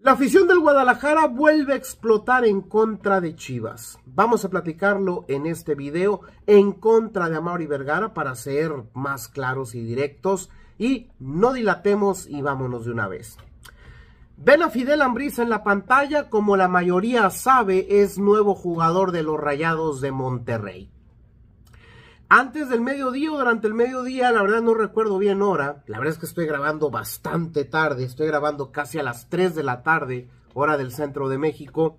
La afición del Guadalajara vuelve a explotar en contra de Chivas. Vamos a platicarlo en este video en contra de Amauri Vergara para ser más claros y directos y no dilatemos y vámonos de una vez. Ven a Fidel Ambriz en la pantalla, como la mayoría sabe, es nuevo jugador de los Rayados de Monterrey antes del mediodía o durante el mediodía, la verdad no recuerdo bien hora, la verdad es que estoy grabando bastante tarde, estoy grabando casi a las 3 de la tarde, hora del centro de México.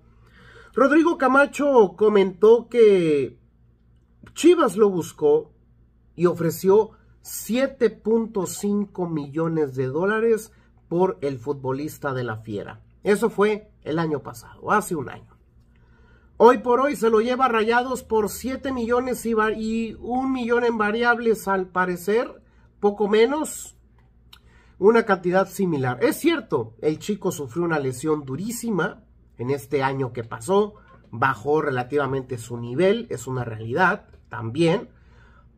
Rodrigo Camacho comentó que Chivas lo buscó y ofreció 7.5 millones de dólares por el futbolista de la Fiera. Eso fue el año pasado, hace un año. Hoy por hoy se lo lleva Rayados por 7 millones y, un 1 millón en variables al parecer, poco menos, una cantidad similar. Es cierto, el chico sufrió una lesión durísima en este año que pasó, bajó relativamente su nivel, es una realidad también,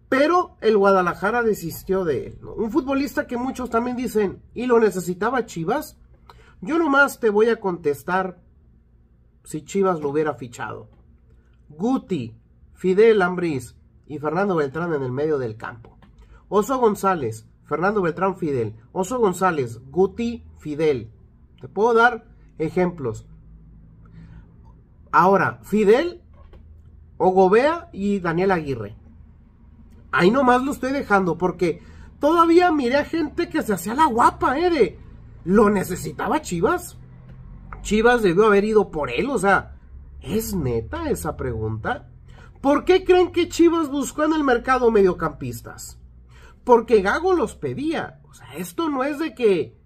pero el Guadalajara desistió de él. Un futbolista que muchos también dicen, ¿y lo necesitaba Chivas? Yo nomás te voy a contestar si Chivas lo hubiera fichado. Guti, Fidel Ambriz y Fernando Beltrán en el medio del campo. Oso González, Fernando Beltrán Fidel, Oso González, Guti Fidel. Te puedo dar ejemplos. Ahora, Fidel, Ogobea y Daniel Aguirre. Ahí nomás lo estoy dejando porque todavía miré a gente que se hacía la guapa, ¿eh? ¿Lo necesitaba Chivas? Chivas debió haber ido por él, o sea, ¿es neta esa pregunta? ¿Por qué creen que Chivas buscó en el mercado mediocampistas? Porque Gago los pedía. O sea, esto no es de que...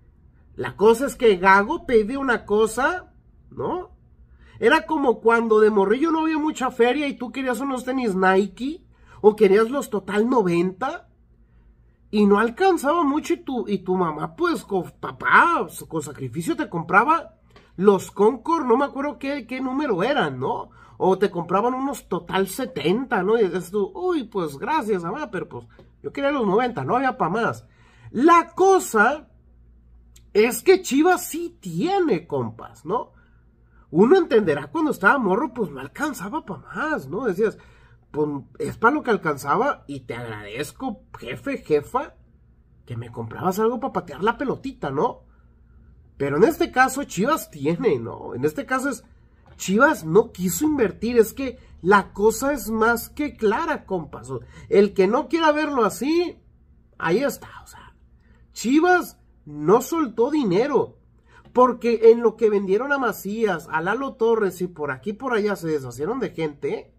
La cosa es que Gago pedía una cosa, ¿no? Era como cuando de morrillo no había mucha feria y tú querías unos tenis Nike o querías los Total 90 y no alcanzaba mucho y tu, y tu mamá, pues con papá, con sacrificio te compraba los Concord, no me acuerdo qué, número eran, ¿no? O te compraban unos total 70, ¿no? Y dices tú, uy, pues gracias, mamá, pero pues yo quería los 90, no había para más. La cosa es que Chivas sí tiene compas, ¿no? Uno entenderá cuando estaba morro, pues no alcanzaba para más, ¿no? Decías, pues es para lo que alcanzaba y te agradezco, jefe, jefa, que me comprabas algo para patear la pelotita, ¿no? Pero en este caso Chivas tiene, ¿no? En este caso es Chivas no quiso invertir, es que la cosa es más que clara, compas. El que no quiera verlo así, ahí está, o sea, Chivas no soltó dinero, porque en lo que vendieron a Macías, a Lalo Torres y por aquí y por allá se deshacieron de gente,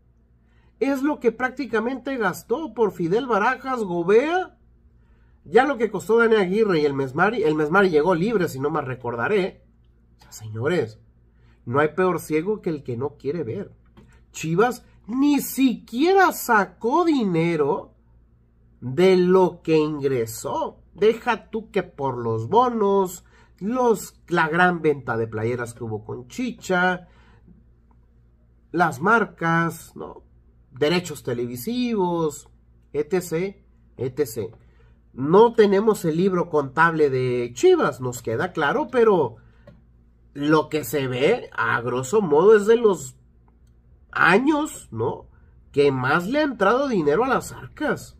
es lo que prácticamente gastó por Fidel Barajas, Gobea ya lo que costó Daniel Aguirre y el Mesmari, el Mesmari llegó libre, si no más recordaré. señores, no hay peor ciego que el que no quiere ver. Chivas ni siquiera sacó dinero de lo que ingresó. Deja tú que por los bonos, los, la gran venta de playeras que hubo con Chicha, las marcas, derechos televisivos, etc, etc. No tenemos el libro contable de Chivas, nos queda claro, pero lo que se ve, a grosso modo, es de los años, ¿no? Que más le ha entrado dinero a las arcas.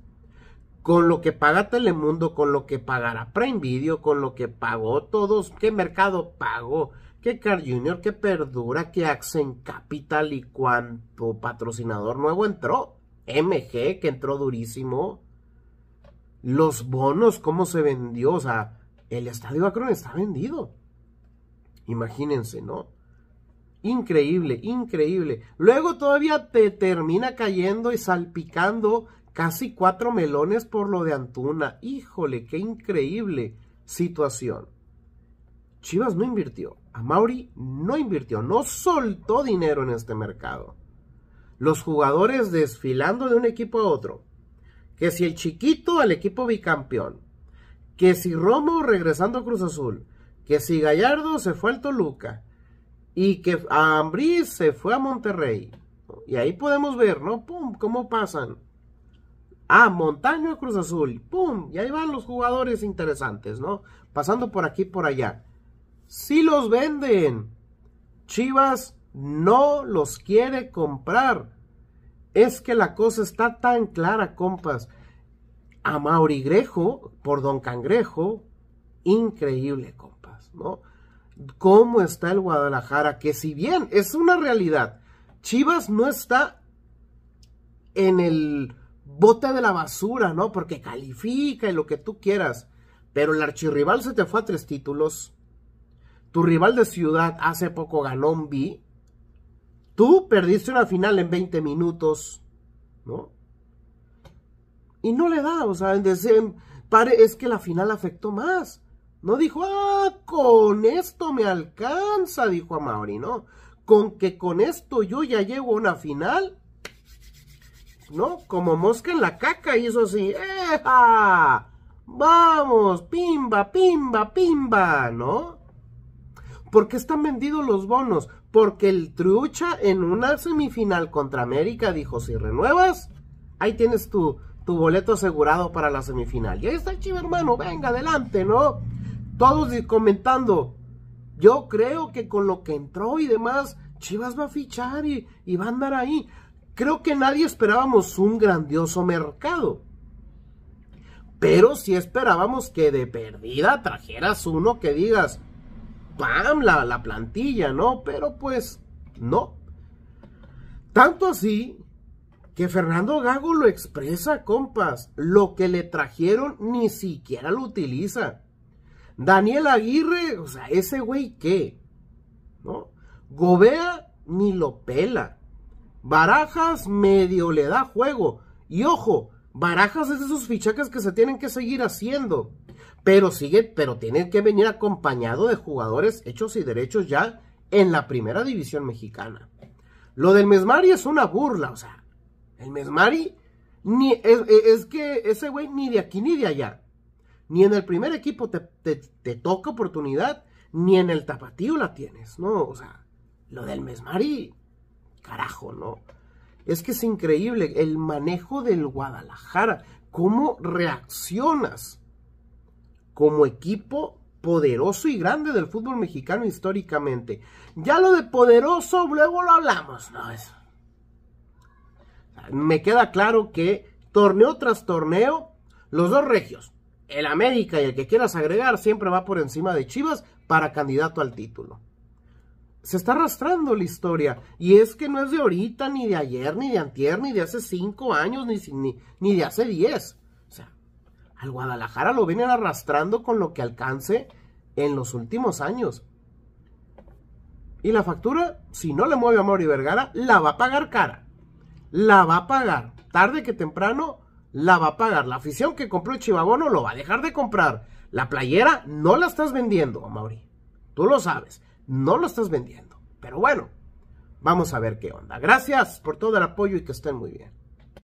Con lo que paga Telemundo, con lo que pagará Prime Video, con lo que pagó todos, qué mercado pagó, qué Car Junior, qué Perdura, qué Accent Capital y cuánto patrocinador nuevo entró. MG, que entró durísimo los bonos, cómo se vendió, o sea, el estadio Acron está vendido. Imagínense, ¿no? Increíble, increíble. Luego todavía te termina cayendo y salpicando casi cuatro melones por lo de Antuna. Híjole, qué increíble situación. Chivas no invirtió. A Mauri no invirtió, no soltó dinero en este mercado. Los jugadores desfilando de un equipo a otro que si el chiquito al equipo bicampeón, que si Romo regresando a Cruz Azul, que si Gallardo se fue al Toluca y que a Ambriz se fue a Monterrey. Y ahí podemos ver, ¿no? Pum, cómo pasan. Ah, Montaño a Cruz Azul, pum, y ahí van los jugadores interesantes, ¿no? Pasando por aquí, por allá. Si los venden, Chivas no los quiere comprar es que la cosa está tan clara, compas. A Mauri Grejo, por Don Cangrejo, increíble, compas, ¿no? Cómo está el Guadalajara, que si bien es una realidad, Chivas no está en el bote de la basura, ¿no? Porque califica y lo que tú quieras. Pero el archirrival se te fue a tres títulos. Tu rival de ciudad hace poco ganó un B. Tú perdiste una final en 20 minutos, ¿no? Y no le da, o sea, es que la final afectó más. No dijo, ah, con esto me alcanza, dijo Mauri, ¿no? Con que con esto yo ya llego a una final, ¿no? Como mosca en la caca y eso así, ¡eja! ¡Vamos! ¡Pimba, pimba, pimba! ¿No? ¿Por qué están vendidos los bonos? Porque el Trucha en una semifinal contra América dijo, si renuevas, ahí tienes tu, tu boleto asegurado para la semifinal. Y ahí está Chiva, hermano, venga, adelante, ¿no? Todos comentando, yo creo que con lo que entró y demás, Chivas va a fichar y, y va a andar ahí. Creo que nadie esperábamos un grandioso mercado. Pero sí esperábamos que de perdida trajeras uno que digas, ¡pam! La, la plantilla, ¿no? Pero pues, no. Tanto así que Fernando Gago lo expresa, compas. Lo que le trajeron ni siquiera lo utiliza. Daniel Aguirre, o sea, ese güey qué, ¿no? Gobea ni lo pela. Barajas medio le da juego. Y ojo, Barajas es de esos fichacas que se tienen que seguir haciendo. Pero sigue, pero tienen que venir acompañado de jugadores hechos y derechos ya en la primera división mexicana. Lo del Mesmari es una burla, o sea, el Mesmari ni, es, que ese güey ni de aquí ni de allá. Ni en el primer equipo te, te toca oportunidad, ni en el tapatío la tienes, ¿no? O sea, lo del Mesmari, carajo, ¿no? Es que es increíble el manejo del Guadalajara. ¿Cómo reaccionas como equipo poderoso y grande del fútbol mexicano históricamente? Ya lo de poderoso, luego lo hablamos, ¿no? Es... Me queda claro que torneo tras torneo, los dos regios, el América y el que quieras agregar, siempre va por encima de Chivas para candidato al título se está arrastrando la historia. Y es que no es de ahorita, ni de ayer, ni de antier, ni de hace cinco años, ni, ni, de hace diez. O sea, al Guadalajara lo vienen arrastrando con lo que alcance en los últimos años. Y la factura, si no le mueve a Mauri Vergara, la va a pagar cara. La va a pagar. Tarde que temprano, la va a pagar. La afición que compró el Chivabono lo va a dejar de comprar. La playera no la estás vendiendo, Mauri. Tú lo sabes no lo estás vendiendo. Pero bueno, vamos a ver qué onda. Gracias por todo el apoyo y que estén muy bien.